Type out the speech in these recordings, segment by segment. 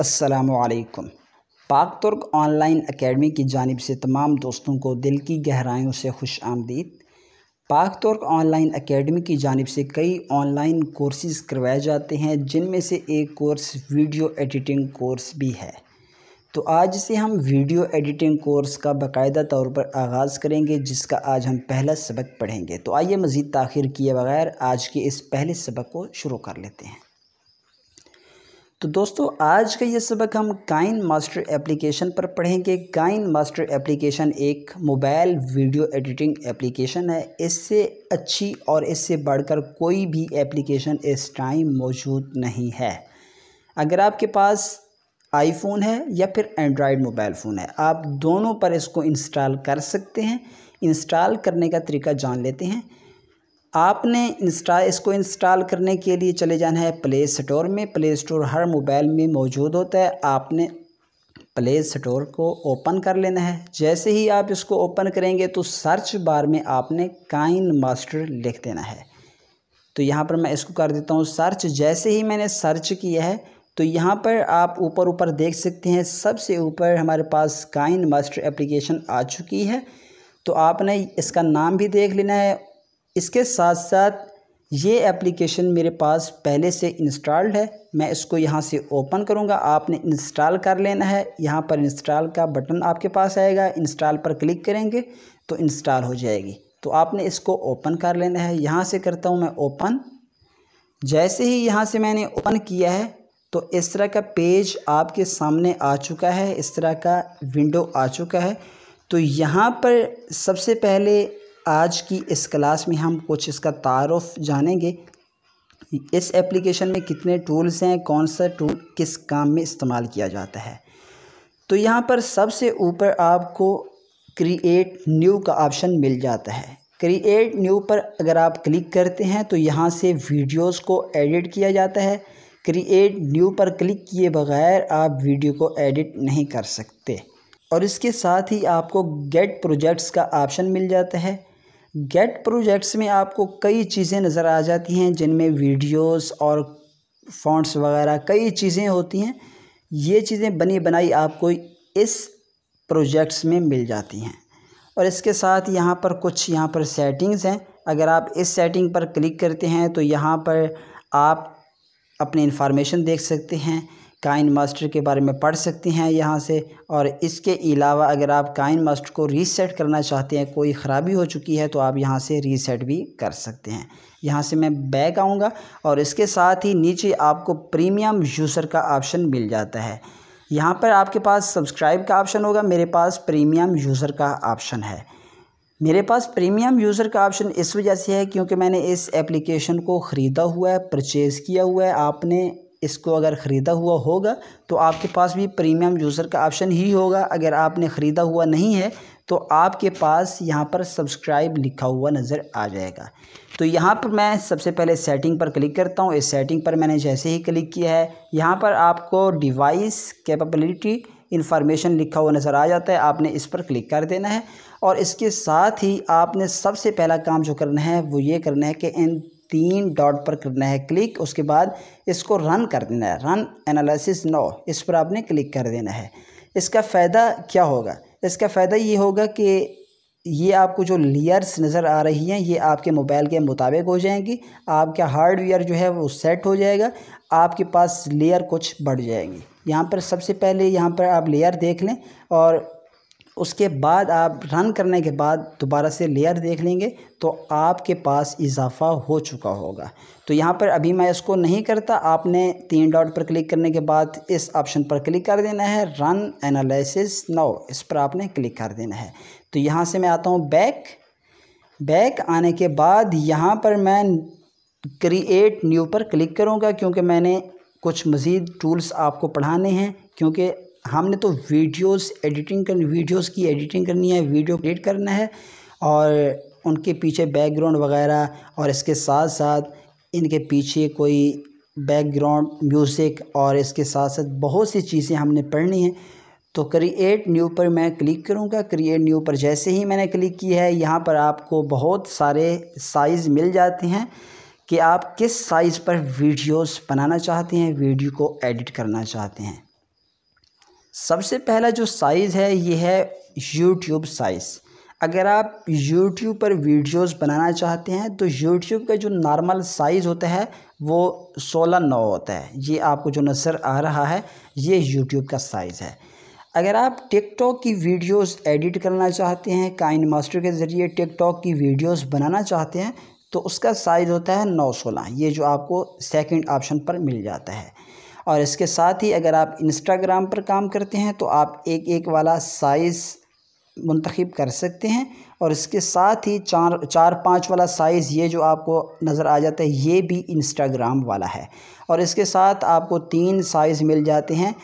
असलकम पाक तुर्क ऑनलाइन अकेडमी की जानब से तमाम दोस्तों को दिल की गहराइयों से खुश आमदीद पाक तुर्क ऑनलाइन अकेडमी की जानब से कई ऑनलाइन कोर्सेज करवाए जाते हैं जिनमें से एक कोर्स वीडियो एडिटिंग कोर्स भी है तो आज से हम वीडियो एडिटिंग कोर्स का बाकायदा तौर पर आगाज़ करेंगे जिसका आज हम पहला सबक पढ़ेंगे तो आइए मज़ीद तखिर किए बगैर आज के इस पहले सबक को शुरू कर लेते हैं तो दोस्तों आज का ये सबक हम गाइन मास्टर एप्लीकेशन पर पढ़ेंगे गाइन मास्टर एप्लीकेशन एक मोबाइल वीडियो एडिटिंग एप्लीकेशन है इससे अच्छी और इससे बढ़कर कोई भी एप्लीकेशन इस टाइम मौजूद नहीं है अगर आपके पास आईफोन है या फिर एंड्रॉयड मोबाइल फ़ोन है आप दोनों पर इसको इंस्टॉल कर सकते हैं इंस्टॉल करने का तरीका जान लेते हैं आपने इंस्टा इसको इंस्टॉल करने के लिए चले जाना है प्ले स्टोर में प्ले स्टोर हर मोबाइल में मौजूद होता है आपने प्ले स्टोर को ओपन कर लेना है जैसे ही आप इसको ओपन करेंगे तो सर्च बार में आपने काइन मास्टर लिख देना है तो यहाँ पर मैं इसको कर देता हूँ सर्च जैसे ही मैंने सर्च किया है तो यहाँ पर आप ऊपर ऊपर देख सकते हैं सबसे ऊपर हमारे पास काइन मास्टर एप्लीकेशन आ चुकी है तो आपने इसका नाम भी देख लेना है इसके साथ साथ ये एप्लीकेशन मेरे पास पहले से इंस्टॉल्ड है मैं इसको यहाँ से ओपन करूँगा आपने इंस्टॉल कर लेना है यहाँ पर इंस्टॉल का बटन आपके पास आएगा इंस्टॉल पर क्लिक करेंगे तो इंस्टॉल हो जाएगी तो आपने इसको ओपन कर लेना है यहाँ से करता हूँ मैं ओपन जैसे ही यहाँ से मैंने ओपन किया है तो इस तरह का पेज आपके सामने आ चुका है इस तरह का विंडो आ चुका है तो यहाँ पर सबसे पहले आज की इस क्लास में हम कुछ इसका तारफ़ जानेंगे इस एप्लीकेशन में कितने टूल्स हैं कौन सा टूल किस काम में इस्तेमाल किया जाता है तो यहाँ पर सबसे ऊपर आपको क्रिएट न्यू का ऑप्शन मिल जाता है क्रिएट न्यू पर अगर आप क्लिक करते हैं तो यहाँ से वीडियोस को एडिट किया जाता है क्रिएट न्यू पर क्लिक किए बगैर आप वीडियो को एडिट नहीं कर सकते और इसके साथ ही आपको गेट प्रोजेक्ट्स का ऑप्शन मिल जाता है गेट प्रोजेक्ट्स में आपको कई चीज़ें नज़र आ जाती हैं जिनमें वीडियोस और फॉन्ट्स वगैरह कई चीज़ें होती हैं ये चीज़ें बनी बनाई आपको इस प्रोजेक्ट्स में मिल जाती हैं और इसके साथ यहाँ पर कुछ यहाँ पर सेटिंग्स हैं अगर आप इस सेटिंग पर क्लिक करते हैं तो यहाँ पर आप अपनी इंफॉर्मेशन देख सकते हैं काइन मास्टर के बारे में पढ़ सकते हैं यहाँ से और इसके अलावा अगर आप काइन मास्टर को रीसेट करना चाहते हैं कोई ख़राबी हो चुकी है तो आप यहाँ से रीसेट भी कर सकते हैं यहाँ से मैं बैक आऊँगा और इसके साथ ही नीचे आपको प्रीमियम यूज़र का ऑप्शन मिल जाता है यहाँ पर आपके पास सब्सक्राइब का ऑप्शन होगा मेरे पास प्रीमियम यूज़र का ऑप्शन है मेरे पास प्रीमियम यूज़र का ऑप्शन इस वजह से है क्योंकि मैंने इस एप्लीकेशन को ख़रीदा हुआ है परचेज़ किया हुआ है आपने इसको अगर ख़रीदा हुआ होगा तो आपके पास भी प्रीमियम यूज़र का ऑप्शन ही होगा अगर आपने ख़रीदा हुआ नहीं है तो आपके पास यहाँ पर सब्सक्राइब लिखा हुआ नज़र आ जाएगा तो यहाँ पर मैं सबसे पहले सेटिंग पर क्लिक करता हूँ इस सेटिंग पर मैंने जैसे ही क्लिक किया है यहाँ पर आपको डिवाइस कैपेबिलिटी इन्फॉर्मेशन लिखा हुआ नज़र आ जाता है आपने इस पर क्लिक कर देना है और इसके साथ ही आपने सबसे पहला काम जो करना है वो ये करना है कि इन तीन डॉट पर करना है क्लिक उसके बाद इसको रन कर देना है रन एनालिसिस नो इस पर आपने क्लिक कर देना है इसका फ़ायदा क्या होगा इसका फ़ायदा ये होगा कि ये आपको जो लेयर्स नज़र आ रही हैं ये आपके मोबाइल के मुताबिक हो जाएंगी आपका हार्डवेयर जो है वो सेट हो जाएगा आपके पास लेयर कुछ बढ़ जाएंगी यहाँ पर सबसे पहले यहाँ पर आप लेयर देख लें और उसके बाद आप रन करने के बाद दोबारा से लेयर देख लेंगे तो आपके पास इजाफा हो चुका होगा तो यहाँ पर अभी मैं इसको नहीं करता आपने तीन डॉट पर क्लिक करने के बाद इस ऑप्शन पर क्लिक कर देना है रन एनालिसिस नाउ इस पर आपने क्लिक कर देना है तो यहाँ से मैं आता हूँ बैक बैक आने के बाद यहाँ पर मैं क्रिएट न्यू पर क्लिक करूँगा क्योंकि मैंने कुछ मज़ीद टूल्स आपको पढ़ाने हैं क्योंकि हमने तो वीडियोस एडिटिंग कर वीडियोस की एडिटिंग करनी है वीडियो क्रिएट करना है और उनके पीछे बैकग्राउंड वगैरह और इसके साथ साथ इनके पीछे कोई बैकग्राउंड म्यूज़िक और इसके साथ साथ बहुत सी चीज़ें हमने पढ़नी हैं तो क्रिएट न्यू पर मैं क्लिक करूंगा क्रिएट न्यू पर जैसे ही मैंने क्लिक की है यहाँ पर आपको बहुत सारे साइज़ मिल जाते हैं कि आप किस साइज़ पर वीडियोस बनाना चाहते हैं वीडियो को एडिट करना चाहते हैं सबसे पहला जो साइज़ है ये है यूट्यूब साइज़ अगर आप यूट्यूब पर वीडियोस बनाना चाहते हैं तो यूट्यूब का जो नॉर्मल साइज़ होता है वो सोलह नौ होता है ये आपको जो नज़र आ रहा है ये यूट्यूब का साइज़ है अगर आप टिकटॉक की वीडियोस एडिट करना चाहते हैं काइन मास्टर के ज़रिए टिकटॉक की वीडियोस बनाना चाहते हैं तो उसका साइज़ होता है नौ सोलह ये जो आपको सेकंड ऑप्शन पर मिल जाता है और इसके साथ ही अगर आप इंस्टाग्राम पर काम करते हैं तो आप एक एक वाला साइज़ मंतखब कर सकते हैं और इसके साथ ही चार चार पाँच वाला साइज़ ये जो आपको नज़र आ जाता है ये भी इंस्टाग्राम वाला है और इसके साथ आपको तीन साइज़ मिल जाते हैं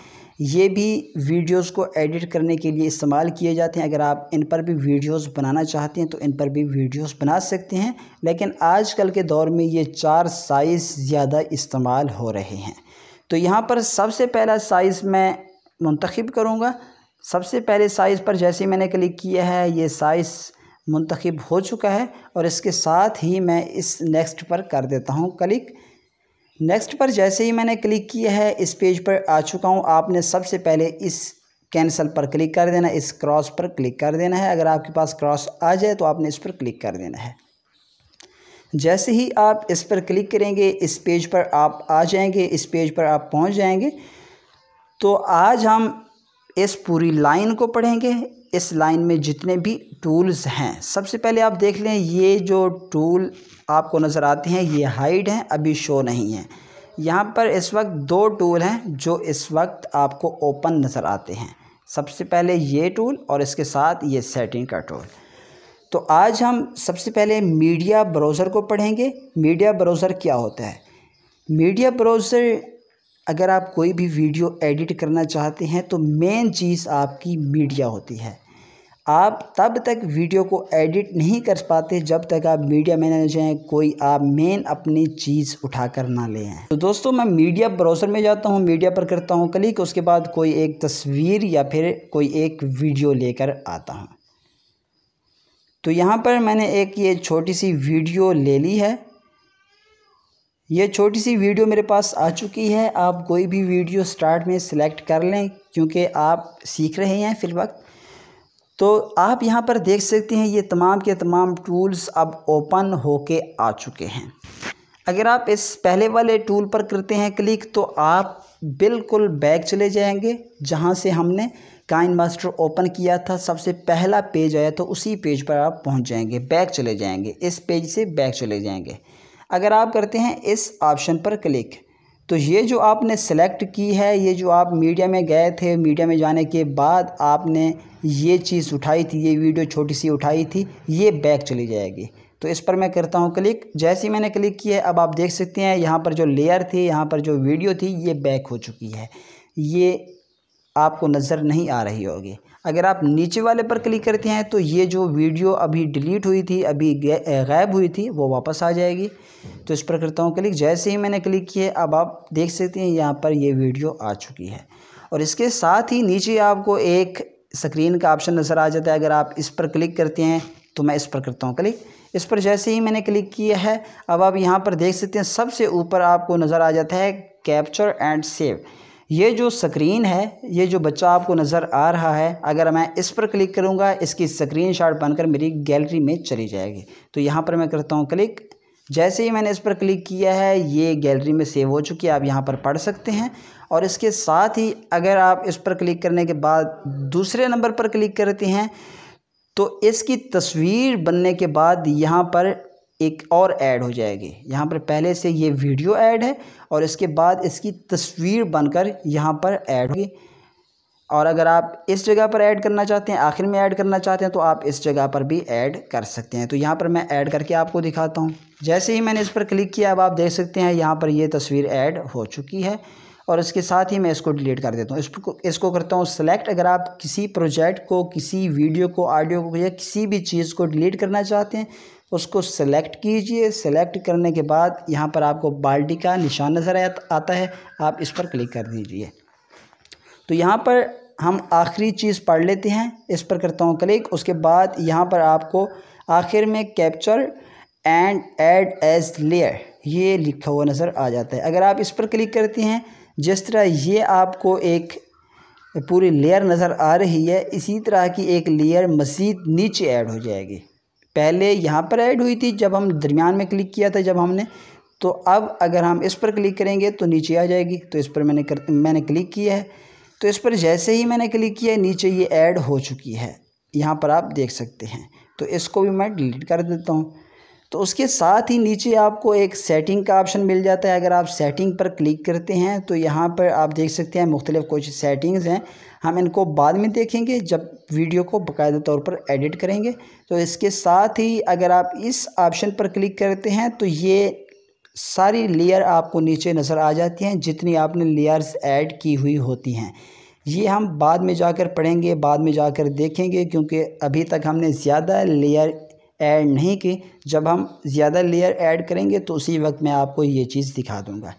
ये भी वीडियोस को एडिट करने के लिए इस्तेमाल किए जाते हैं अगर आप इन पर भी वीडियोस बनाना चाहते हैं तो इन पर भी वीडियोस बना सकते हैं लेकिन आजकल के दौर में ये चार साइज़ ज़्यादा इस्तेमाल हो रहे हैं तो यहाँ पर सबसे पहला साइज़ मैं मंतखब करूँगा सबसे पहले साइज़ पर जैसे मैंने क्लिक किया है ये साइज़ मंतखब हो चुका है और इसके साथ ही मैं इस नेक्स्ट पर कर देता हूँ क्लिक नेक्स्ट पर जैसे ही मैंने क्लिक किया है इस पेज पर आ चुका हूँ आपने सबसे पहले इस कैंसिल पर क्लिक कर देना इस क्रॉस पर क्लिक कर देना है अगर आपके पास क्रॉस आ जाए तो आपने इस पर क्लिक कर देना है जैसे ही आप इस पर क्लिक करेंगे इस पेज पर आप आ जाएंगे इस पेज पर आप पहुंच जाएंगे तो आज हम इस पूरी लाइन को पढ़ेंगे इस लाइन में जितने भी टूल्स हैं सबसे पहले आप देख लें ये जो टूल आपको नज़र आते हैं ये हाइड हैं अभी शो नहीं है यहाँ पर इस वक्त दो टूल हैं जो इस वक्त आपको ओपन नज़र आते हैं सबसे पहले ये टूल और इसके साथ ये सेटिंग का टूल तो आज हम सबसे पहले मीडिया ब्राउज़र को पढ़ेंगे मीडिया ब्राउज़र क्या होता है मीडिया ब्राउज़र अगर आप कोई भी वीडियो एडिट करना चाहते हैं तो मेन चीज़ आपकी मीडिया होती है आप तब तक वीडियो को एडिट नहीं कर पाते जब तक आप मीडिया मैनेजर हैं कोई आप मेन अपनी चीज़ उठा कर ना ले आएँ तो दोस्तों मैं मीडिया ब्राउज़र में जाता हूँ मीडिया पर करता हूँ क्लिक उसके बाद कोई एक तस्वीर या फिर कोई एक वीडियो लेकर आता हूँ तो यहाँ पर मैंने एक ये छोटी सी वीडियो ले ली है ये छोटी सी वीडियो मेरे पास आ चुकी है आप कोई भी वीडियो स्टार्ट में सिलेक्ट कर लें क्योंकि आप सीख रहे हैं फिल वक्त तो आप यहाँ पर देख सकते हैं ये तमाम के तमाम टूल्स अब ओपन होके आ चुके हैं अगर आप इस पहले वाले टूल पर करते हैं क्लिक तो आप बिल्कुल बैक चले जाएंगे जहाँ से हमने काइन मास्टर ओपन किया था सबसे पहला पेज आया तो उसी पेज पर आप पहुंच जाएंगे बैक चले जाएंगे इस पेज से बैक चले जाएंगे अगर आप करते हैं इस ऑप्शन पर क्लिक तो ये जो आपने सेलेक्ट की है ये जो आप मीडिया में गए थे मीडिया में जाने के बाद आपने ये चीज़ उठाई थी ये वीडियो छोटी सी उठाई थी ये बैक चली जाएगी तो इस पर मैं करता हूँ क्लिक जैसे ही मैंने क्लिक किया है अब आप देख सकते हैं यहाँ पर जो लेयर थी यहाँ पर जो वीडियो थी ये बैक हो चुकी है ये आपको नज़र नहीं आ रही होगी अगर आप नीचे वाले पर क्लिक करते हैं तो ये जो वीडियो अभी डिलीट हुई थी अभी गायब हुई थी वो वापस आ जाएगी तो इस पर करता हूँ क्लिक जैसे ही मैंने क्लिक किया अब आप देख सकते हैं यहाँ पर ये वीडियो आ चुकी है और इसके साथ ही नीचे आपको एक स्क्रीन का ऑप्शन नज़र आ जाता है अगर आप इस पर क्लिक करते हैं तो मैं इस पर करता हूँ क्लिक इस पर जैसे ही मैंने क्लिक किया है अब आप यहाँ पर देख सकते हैं सबसे ऊपर आपको नज़र आ जाता है कैप्चर एंड सेव ये जो स्क्रीन है ये जो बच्चा आपको नज़र आ रहा है अगर मैं इस पर क्लिक करूँगा इसकी स्क्रीन शॉट बनकर मेरी गैलरी में चली जाएगी तो यहाँ पर मैं करता हूँ क्लिक जैसे ही मैंने इस पर क्लिक किया है ये गैलरी में सेव हो चुकी है आप यहाँ पर पढ़ सकते हैं और इसके साथ ही अगर आप इस पर क्लिक करने के बाद दूसरे नंबर पर क्लिक करते हैं तो इसकी तस्वीर बनने के बाद यहाँ पर एक और ऐड हो जाएगी यहाँ पर पहले से ये वीडियो ऐड है और इसके बाद इसकी तस्वीर बनकर यहाँ पर ऐड होगी और अगर आप इस जगह पर ऐड करना चाहते हैं आखिर में ऐड करना चाहते हैं तो आप इस जगह पर भी ऐड कर सकते हैं तो यहाँ पर मैं ऐड करके आपको दिखाता हूँ जैसे ही मैंने इस पर क्लिक किया अब आप देख सकते हैं यहाँ पर ये तस्वीर ऐड हो चुकी है और इसके साथ ही मैं इसको डिलीट कर देता हूँ इसको इसको करता हूँ सेलेक्ट अगर आप किसी प्रोजेक्ट को किसी वीडियो को ऑडियो को या किसी भी चीज़ को डिलीट करना चाहते हैं उसको सेलेक्ट कीजिए सेलेक्ट करने के बाद यहाँ पर आपको बाल्टी का निशान नज़र आता है आप इस पर क्लिक कर दीजिए तो यहाँ पर हम आखिरी चीज़ पढ़ लेते हैं इस पर करता हूँ क्लिक उसके बाद यहाँ पर आपको आखिर में capture and add as layer ये लिखा हुआ नज़र आ जाता है अगर आप इस पर क्लिक करते हैं जिस तरह ये आपको एक पूरी लेयर नज़र आ रही है इसी तरह की एक लेयर मज़ीद नीचे ऐड हो जाएगी पहले यहाँ पर ऐड हुई थी जब हम दरमियान में क्लिक किया था जब हमने तो अब अगर हम इस पर क्लिक करेंगे तो नीचे आ जाएगी तो इस पर मैंने कर मैंने क्लिक किया है तो इस पर जैसे ही मैंने क्लिक किया है नीचे ये ऐड हो चुकी है यहाँ पर आप देख सकते हैं तो इसको भी मैं डिलीट कर देता हूँ तो उसके साथ ही नीचे आपको एक सेटिंग का ऑप्शन मिल जाता है अगर आप सेटिंग पर क्लिक करते हैं तो यहाँ पर आप देख सकते हैं मुख्तलिफ़ कुछ सेटिंग्स हैं हम इनको बाद में देखेंगे जब वीडियो को बाकायदा तौर पर एडिट करेंगे तो इसके साथ ही अगर आप इस ऑप्शन पर क्लिक करते हैं तो ये सारी लेयर आपको नीचे नज़र आ जाती हैं जितनी आपने लेयर्स ऐड की हुई होती हैं ये हम बाद में जाकर पढ़ेंगे बाद में जाकर देखेंगे क्योंकि अभी तक हमने ज़्यादा लेयर ऐड नहीं की जब हम ज़्यादा लेयर ऐड करेंगे तो उसी वक्त मैं आपको ये चीज़ दिखा दूँगा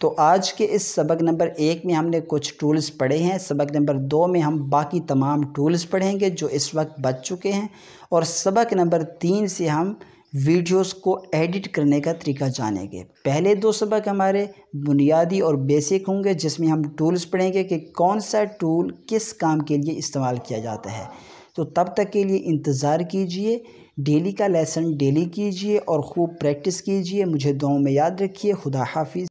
तो आज के इस सबक नंबर एक में हमने कुछ टूल्स पढ़े हैं सबक नंबर दो में हम बाकी तमाम टूल्स पढ़ेंगे जो इस वक्त बच चुके हैं और सबक नंबर तीन से हम वीडियोस को एडिट करने का तरीका जानेंगे पहले दो सबक हमारे बुनियादी और बेसिक होंगे जिसमें हम टूल्स पढ़ेंगे कि कौन सा टूल किस काम के लिए इस्तेमाल किया जाता है तो तब तक के लिए इंतज़ार कीजिए डेली का लेसन डेली कीजिए और खूब प्रैक्टिस कीजिए मुझे दुआओं में याद रखिए खुदा हाफिज़